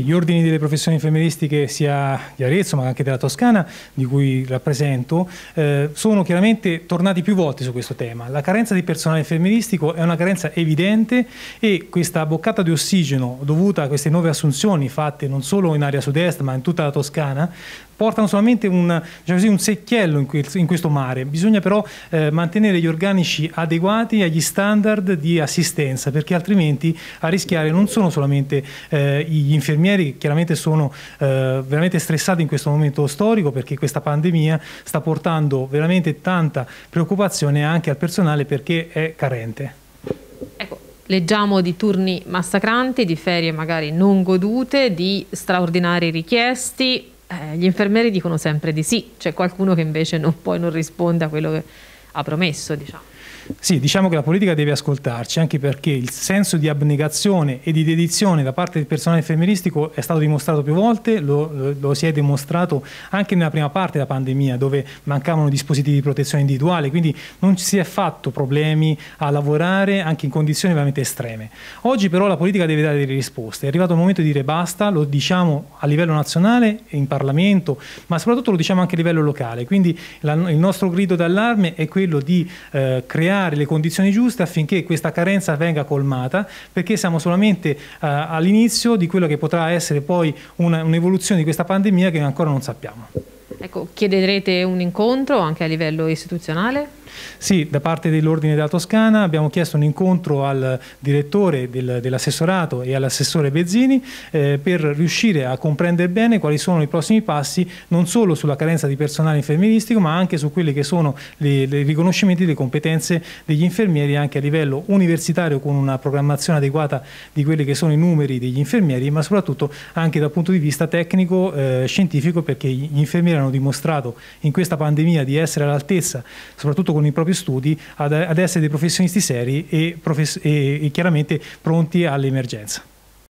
Gli ordini delle professioni infermieristiche sia di Arezzo ma anche della Toscana, di cui rappresento, eh, sono chiaramente tornati più volte su questo tema. La carenza di personale infermieristico è una carenza evidente e questa boccata di ossigeno dovuta a queste nuove assunzioni fatte non solo in area sud-est ma in tutta la Toscana portano solamente un, diciamo così, un secchiello in, quel, in, questo mare. Bisogna però eh, mantenere gli organici adeguati agli standard di assistenza, perché altrimenti a rischiare non sono solamente eh, gli infermieri, che chiaramente sono eh, veramente stressati in questo momento storico, perché questa pandemia sta portando veramente tanta preoccupazione anche al personale perché è carente. Ecco leggiamo di turni massacranti, di ferie magari non godute, di straordinari richiesti, eh, gli infermieri dicono sempre di sì, c'è qualcuno che invece non, poi non risponde a quello che ha promesso, diciamo. Sì, diciamo che la politica deve ascoltarci, anche perché il senso di abnegazione e di dedizione da parte del personale infermieristico è stato dimostrato più volte, lo, lo, si è dimostrato anche nella prima parte della pandemia, dove mancavano dispositivi di protezione individuale, quindi non si è fatto problemi a lavorare anche in condizioni veramente estreme. Oggi però la politica deve dare delle risposte, è arrivato il momento di dire basta, lo diciamo a livello nazionale, in Parlamento, ma soprattutto lo diciamo anche a livello locale, quindi la, il nostro grido d'allarme è quello di eh, creare creare le condizioni giuste affinché questa carenza venga colmata, perché siamo solamente eh, all'inizio di quello che potrà essere poi un'evoluzione di questa pandemia che ancora non sappiamo. Ecco, chiederete un incontro anche a livello istituzionale? Sì, da parte dell'Ordine della Toscana abbiamo chiesto un incontro al direttore del, dell'assessorato e all'assessore Bezzini eh, per riuscire a comprendere bene quali sono i prossimi passi non solo sulla carenza di personale infermieristico ma anche su quelli che sono i riconoscimenti delle competenze degli infermieri anche a livello universitario con una programmazione adeguata di quelli che sono i numeri degli infermieri ma soprattutto anche dal punto di vista tecnico eh, scientifico perché gli infermieri hanno dimostrato in questa pandemia di essere all'altezza soprattutto con con i propri studi ad, ad essere dei professionisti seri e, profes e, e chiaramente pronti all'emergenza.